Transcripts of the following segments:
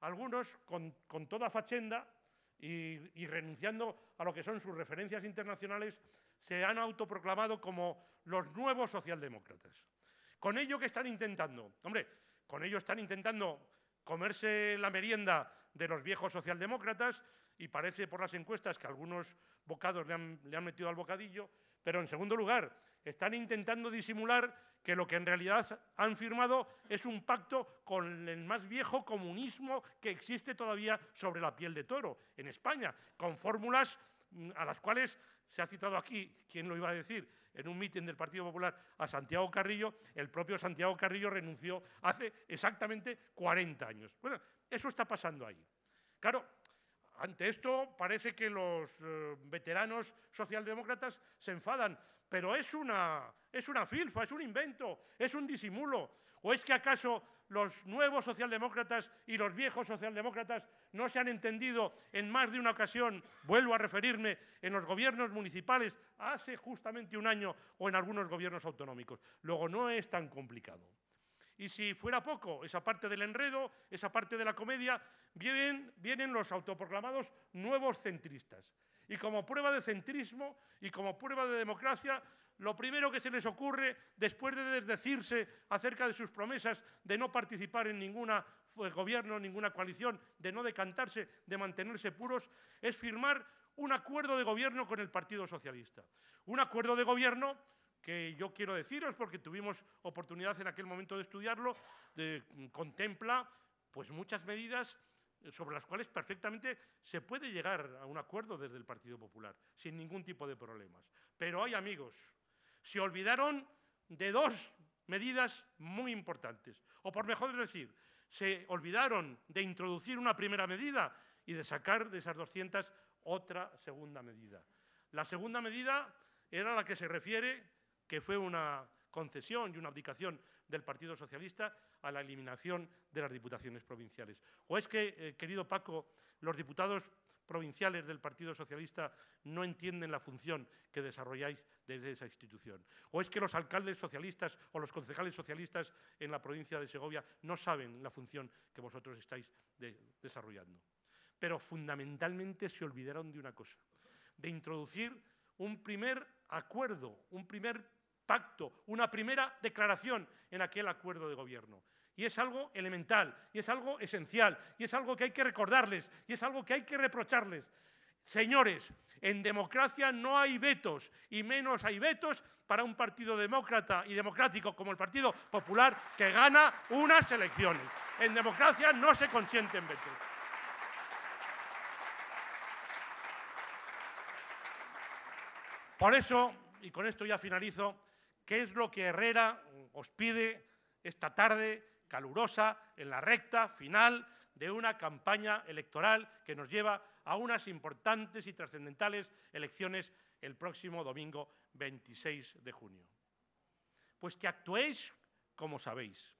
algunos con, toda fachenda y, renunciando a lo que son sus referencias internacionales, se han autoproclamado como los nuevos socialdemócratas. ¿Con ello qué están intentando? Hombre, con ello están intentando comerse la merienda de los viejos socialdemócratas y parece por las encuestas que algunos bocados le han metido al bocadillo, pero en segundo lugar, están intentando disimular que lo que en realidad han firmado es un pacto con el más viejo comunismo que existe todavía sobre la piel de toro en España, con fórmulas mm, a las cuales se ha citado aquí, ¿quién lo iba a decir? En un mitin del Partido Popular a Santiago Carrillo, el propio Santiago Carrillo renunció hace exactamente 40 años. Bueno, eso está pasando ahí. Claro, ante esto parece que los eh, veteranos socialdemócratas se enfadan, pero es una, es una filfa, es un invento, es un disimulo. ¿O es que acaso los nuevos socialdemócratas y los viejos socialdemócratas no se han entendido en más de una ocasión, vuelvo a referirme, en los gobiernos municipales hace justamente un año o en algunos gobiernos autonómicos? Luego, no es tan complicado. Y si fuera poco, esa parte del enredo, esa parte de la comedia, vienen, vienen los autoproclamados nuevos centristas. Y como prueba de centrismo y como prueba de democracia, lo primero que se les ocurre, después de desdecirse acerca de sus promesas de no participar en ningún eh, gobierno, ninguna coalición, de no decantarse, de mantenerse puros, es firmar un acuerdo de gobierno con el Partido Socialista. Un acuerdo de gobierno que yo quiero deciros, porque tuvimos oportunidad en aquel momento de estudiarlo, mm, contempla pues, muchas medidas eh, sobre las cuales perfectamente se puede llegar a un acuerdo desde el Partido Popular, sin ningún tipo de problemas. Pero hay amigos, se olvidaron de dos medidas muy importantes, o por mejor decir, se olvidaron de introducir una primera medida y de sacar de esas 200 otra segunda medida. La segunda medida era la que se refiere que fue una concesión y una abdicación del Partido Socialista a la eliminación de las diputaciones provinciales. ¿O es que, eh, querido Paco, los diputados provinciales del Partido Socialista no entienden la función que desarrolláis desde esa institución? ¿O es que los alcaldes socialistas o los concejales socialistas en la provincia de Segovia no saben la función que vosotros estáis desarrollando? Pero fundamentalmente se olvidaron de una cosa, de introducir un primer acuerdo, un primer pacto, una primera declaración en aquel acuerdo de gobierno. Y es algo elemental, y es algo esencial, y es algo que hay que recordarles, y es algo que hay que reprocharles. Señores, en democracia no hay vetos, y menos hay vetos para un partido demócrata y democrático como el Partido Popular que gana unas elecciones. En democracia no se consienten vetos. Por eso, y con esto ya finalizo, ¿Qué es lo que Herrera os pide esta tarde calurosa en la recta final de una campaña electoral que nos lleva a unas importantes y trascendentales elecciones el próximo domingo 26 de junio? Pues que actuéis como sabéis.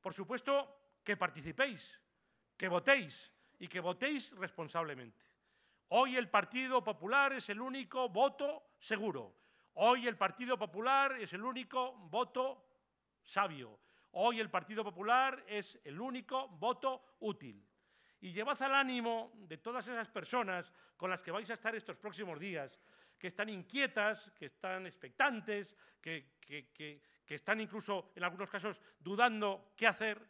Por supuesto, que participéis, que votéis y que votéis responsablemente. Hoy el Partido Popular es el único voto seguro Hoy el Partido Popular es el único voto sabio. Hoy el Partido Popular es el único voto útil. Y llevad al ánimo de todas esas personas con las que vais a estar estos próximos días, que están inquietas, que están expectantes, que, que, están incluso en algunos casos dudando qué hacer,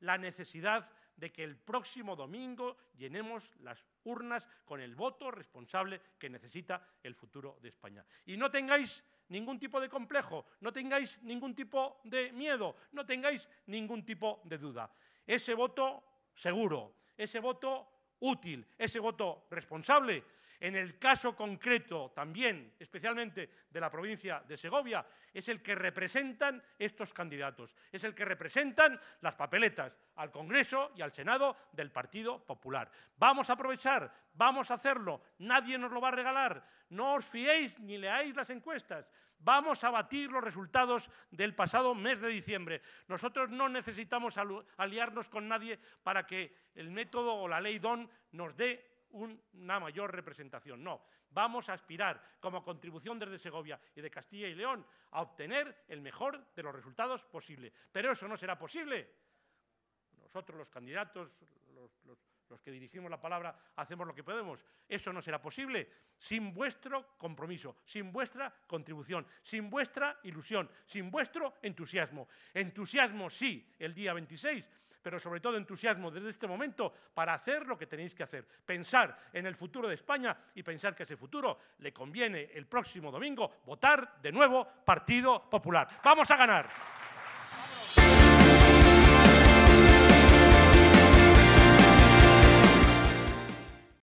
la necesidad de que el próximo domingo llenemos las urnas con el voto responsable que necesita el futuro de España. Y no tengáis ningún tipo de complejo, no tengáis ningún tipo de miedo, no tengáis ningún tipo de duda. Ese voto seguro, ese voto útil, ese voto responsable en el caso concreto también, especialmente de la provincia de Segovia, es el que representan estos candidatos, es el que representan las papeletas al Congreso y al Senado del Partido Popular. Vamos a aprovechar, vamos a hacerlo, nadie nos lo va a regalar, no os fiéis ni leáis las encuestas, vamos a batir los resultados del pasado mes de diciembre. Nosotros no necesitamos aliarnos con nadie para que el método o la ley DON nos dé una mayor representación. No, vamos a aspirar como contribución desde Segovia y de Castilla y León a obtener el mejor de los resultados posible. Pero eso no será posible. Nosotros, los candidatos, los, los que dirigimos la palabra, hacemos lo que podemos. Eso no será posible sin vuestro compromiso, sin vuestra contribución, sin vuestra ilusión, sin vuestro entusiasmo. Entusiasmo sí el día 26, pero sobre todo entusiasmo desde este momento para hacer lo que tenéis que hacer. Pensar en el futuro de España y pensar que ese futuro le conviene el próximo domingo votar de nuevo Partido Popular. ¡Vamos a ganar!